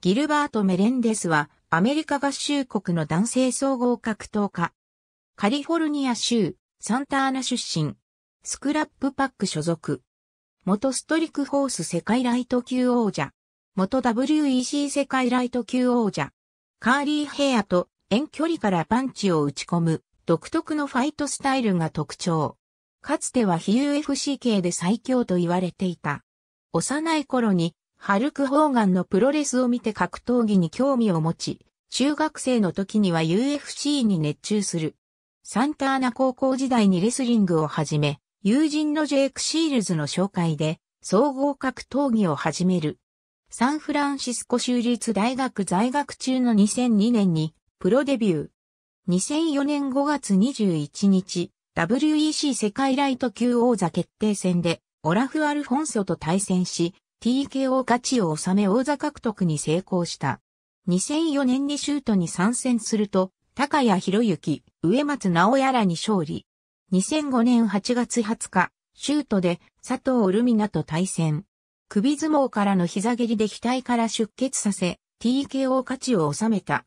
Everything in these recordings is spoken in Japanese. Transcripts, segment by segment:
ギルバート・メレンデスは、アメリカ合衆国の男性総合格闘家。カリフォルニア州、サンタアナ出身。スクラップパック所属。元ストリックホース世界ライト級王者。元 WEC 世界ライト級王者。カーリーヘアと遠距離からパンチを打ち込む独特のファイトスタイルが特徴。かつては非 UFC 系で最強と言われていた。幼い頃にハルク・ホーガンのプロレスを見て格闘技に興味を持ち、中学生の時には UFC に熱中する。サンターナ高校時代にレスリングを始め、友人のジェイク・シールズの紹介で、総合格闘技を始める。サンフランシスコ州立大学在学中の2002年に、プロデビュー。2004年5月21日、WEC 世界ライト級王座決定戦で、オラフ・アルフォンソと対戦し、TKO 勝ちを収め王座獲得に成功した。2004年にシュートに参戦すると、高谷博之、植松直也らに勝利。2005年8月20日、シュートで佐藤ルミナと対戦。首相撲からの膝蹴りで額から出血させ、TKO 勝ちを収めた。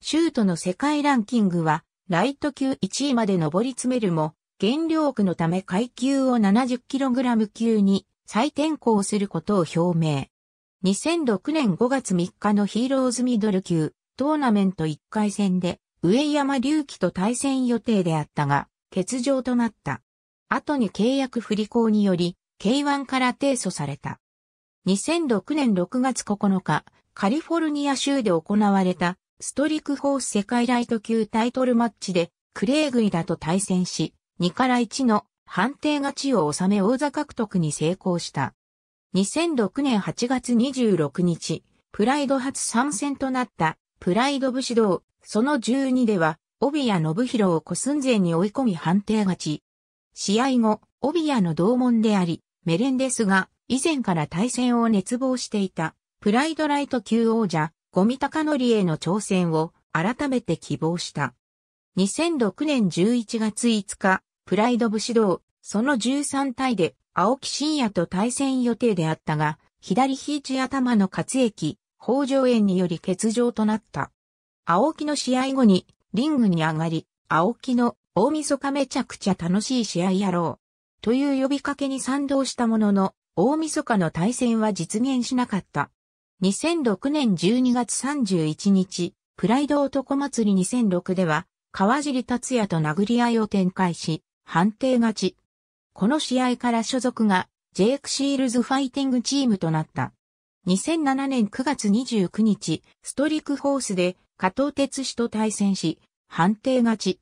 シュートの世界ランキングは、ライト級1位まで上り詰めるも、減量区のため階級を 70kg 級に再転校することを表明。2006年5月3日のヒーローズミドル級トーナメント1回戦で上山隆起と対戦予定であったが、欠場となった。後に契約不履行により、K1 から提訴された。2006年6月9日、カリフォルニア州で行われた、ストリックフォース世界ライト級タイトルマッチで、クレーグイダと対戦し、2から1の判定勝ちを収め王座獲得に成功した。2006年8月26日、プライド初参戦となったプライド武士道、その12では、帯谷信弘を小寸前に追い込み判定勝ち。試合後、帯谷の同門であり、メレンデスが以前から対戦を熱望していた、プライドライト級王者、ゴミ高則への挑戦を改めて希望した。2006年11月5日、プライド武士道、その13体で、青木真也と対戦予定であったが、左肘頭の活液、北条炎により欠場となった。青木の試合後に、リングに上がり、青木の大晦日めちゃくちゃ楽しい試合やろう。という呼びかけに賛同したものの、大晦日の対戦は実現しなかった。2006年12月31日、プライド男祭り2006では、川尻達也と殴り合いを展開し、判定勝ち。この試合から所属がジェイク・シールズファイティングチームとなった。2007年9月29日、ストリックホースで加藤哲氏と対戦し、判定勝ち。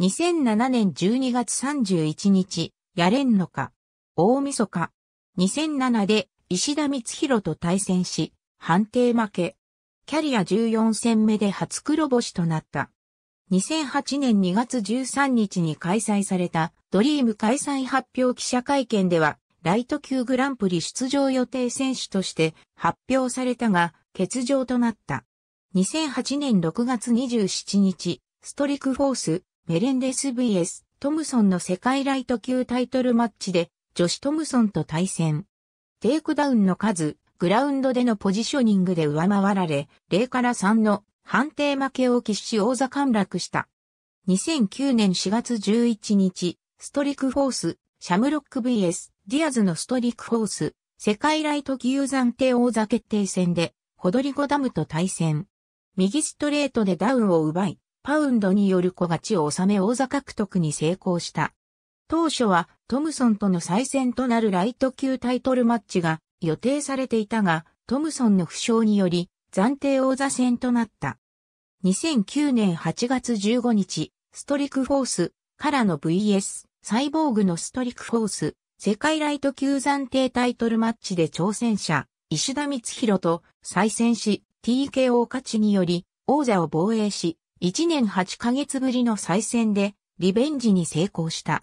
2007年12月31日、やれんのか。大晦日。2007で石田光弘と対戦し、判定負け。キャリア14戦目で初黒星となった。2008年2月13日に開催されたドリーム開催発表記者会見では、ライト級グランプリ出場予定選手として発表されたが、欠場となった。2008年6月27日、ストリクフォース、メレンデス VS、トムソンの世界ライト級タイトルマッチで、女子トムソンと対戦。テイクダウンの数、グラウンドでのポジショニングで上回られ、0から3の判定負けを喫し王座陥落した。2009年4月11日、ストリックフォース、シャムロック VS、ディアズのストリックフォース、世界ライト級暫定王座決定戦で、ホドリゴダムと対戦。右ストレートでダウンを奪い、パウンドによる小勝ちを収め王座獲得に成功した。当初はトムソンとの再戦となるライト級タイトルマッチが予定されていたが、トムソンの負傷により暫定王座戦となった。2009年8月15日、ストリクフォースからの VS サイボーグのストリクフォース世界ライト級暫定タイトルマッチで挑戦者石田光弘と再戦し TKO 勝ちにより王座を防衛し1年8ヶ月ぶりの再戦でリベンジに成功した。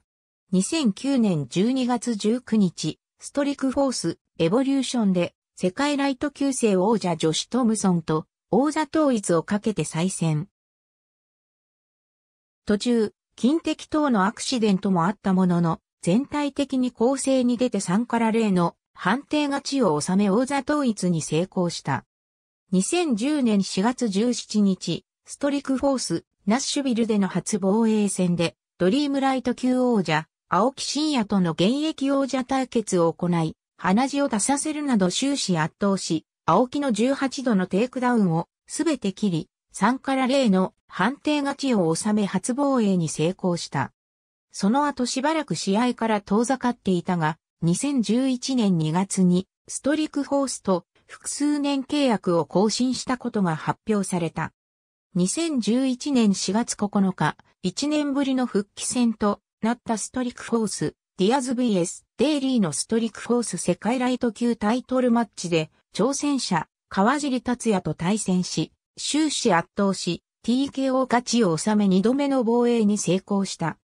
2009年12月19日、ストリクフォースエボリューションで世界ライト級生王者ジョシュ・トムソンと王座統一をかけて再戦。途中、近敵等のアクシデントもあったものの、全体的に攻勢に出て3から0の判定勝ちを収め王座統一に成功した。2010年4月17日、ストリクフォース、ナッシュビルでの初防衛戦で、ドリームライト級王者、青木真也との現役王者対決を行い、鼻血を出させるなど終始圧倒し、青木の18度のテイクダウンをすべて切り、3から0の判定勝ちを収め初防衛に成功した。その後しばらく試合から遠ざかっていたが、2011年2月にストリクホースと複数年契約を更新したことが発表された。2011年4月9日、1年ぶりの復帰戦となったストリクホース、ディアズ VS デイリーのストリックフォース世界ライト級タイトルマッチで、挑戦者、川尻達也と対戦し、終始圧倒し、TKO 勝ちを収め2度目の防衛に成功した。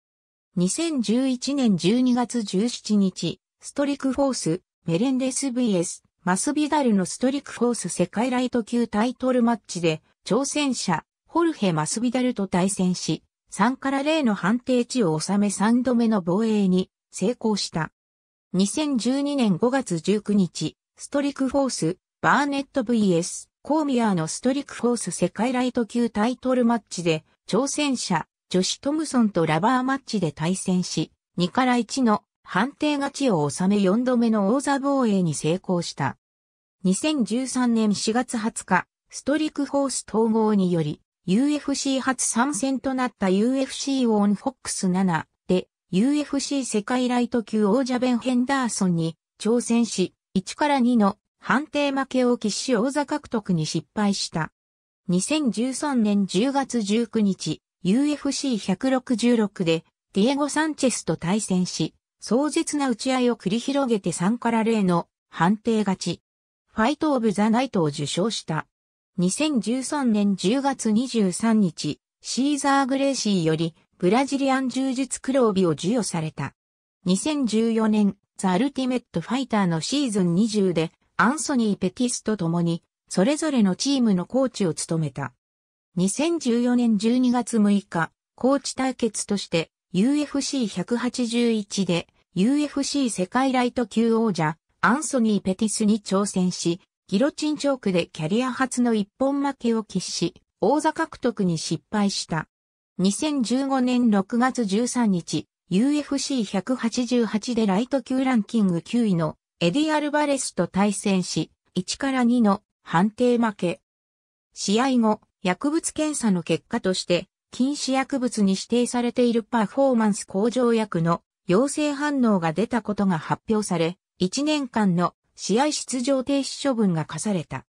2011年12月17日、ストリックフォース、メレンデス VS、マスビダルのストリックフォース世界ライト級タイトルマッチで、挑戦者、ホルヘ・マスビダルと対戦し、3から0の判定値を収め3度目の防衛に成功した。2012年5月19日、ストリクフォース、バーネット VS、コーミアーのストリクフォース世界ライト級タイトルマッチで、挑戦者、ジョシトムソンとラバーマッチで対戦し、2から1の判定勝ちを収め4度目の王座防衛に成功した。2013年4月20日、ストリクフォース統合により、UFC 初参戦となった UFC オンフォックス7、UFC 世界ライト級王者ベン・ヘンダーソンに挑戦し、1から2の判定負けを喫し王座獲得に失敗した。2013年10月19日、UFC166 でディエゴ・サンチェスと対戦し、壮絶な打ち合いを繰り広げて3から0の判定勝ち。ファイト・オブ・ザ・ナイトを受賞した。2013年10月23日、シーザー・グレーシーよりブラジリアン柔術黒帯を授与された。2014年、ザ・アルティメット・ファイターのシーズン20で、アンソニー・ペティスと共に、それぞれのチームのコーチを務めた。2014年12月6日、コーチ対決として UFC181 で UFC 世界ライト級王者アンソニー・ペティスに挑戦し、ギロチンチョークでキャリア初の一本負けを喫し、王座獲得に失敗した。2015年6月13日、UFC188 でライト級ランキング9位のエディ・アルバレスと対戦し、1から2の判定負け。試合後、薬物検査の結果として、禁止薬物に指定されているパフォーマンス向上薬の陽性反応が出たことが発表され、1年間の試合出場停止処分が課された。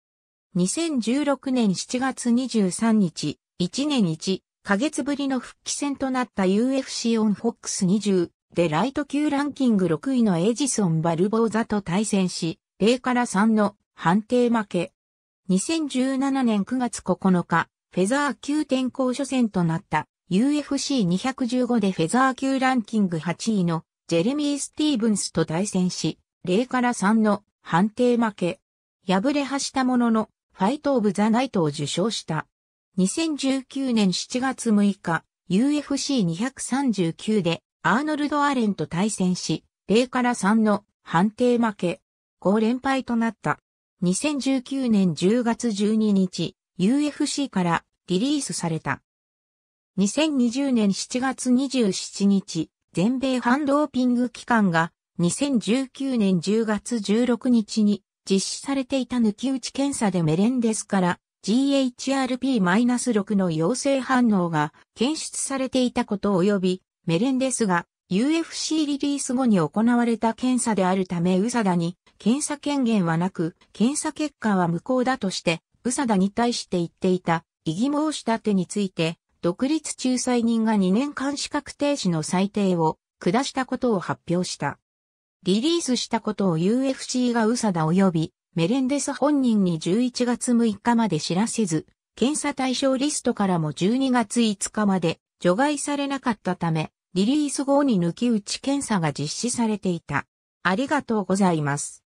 2016年7月23日、1年1、ヶ月ぶりの復帰戦となった UFC オンックス2 0でライト級ランキング6位のエジソン・バルボーザと対戦し、0から3の判定負け。2017年9月9日、フェザー級転向初戦となった UFC215 でフェザー級ランキング8位のジェレミー・スティーブンスと対戦し、0から3の判定負け。敗れはしたものの、ファイト・オブ・ザ・ナイトを受賞した。2019年7月6日、UFC239 でアーノルド・アレンと対戦し、0から3の判定負け、5連敗となった。2019年10月12日、UFC からリリースされた。2020年7月27日、全米反ドーピング機関が2019年10月16日に実施されていた抜き打ち検査でメレンデスから GHRP-6 の陽性反応が検出されていたこと及び、メレンデスが UFC リリース後に行われた検査であるためウサダに検査権限はなく、検査結果は無効だとして、ウサダに対して言っていた異議申し立てについて、独立仲裁人が2年間資格停止の裁定を下したことを発表した。リリースしたことを UFC がウサダ及びメレンデス本人に11月6日まで知らせず、検査対象リストからも12月5日まで除外されなかったため、リリース後に抜き打ち検査が実施されていた。ありがとうございます。